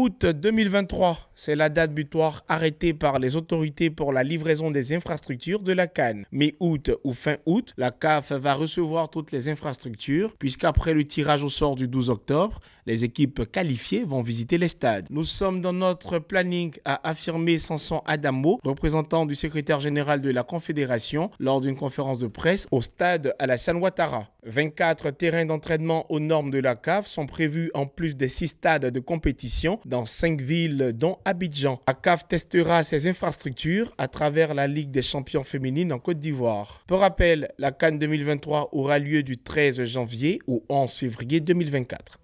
août 2023. C'est la date butoir arrêtée par les autorités pour la livraison des infrastructures de la Cannes. Mi-août ou fin août, la CAF va recevoir toutes les infrastructures, puisqu'après le tirage au sort du 12 octobre, les équipes qualifiées vont visiter les stades. Nous sommes dans notre planning, a affirmé Samson Adamo, représentant du secrétaire général de la Confédération, lors d'une conférence de presse au stade à la San Ouattara. 24 terrains d'entraînement aux normes de la CAF sont prévus en plus des 6 stades de compétition dans 5 villes dont Abidjan. La CAF testera ses infrastructures à travers la Ligue des champions féminines en Côte d'Ivoire. Pour rappel, la Cannes 2023 aura lieu du 13 janvier au 11 février 2024.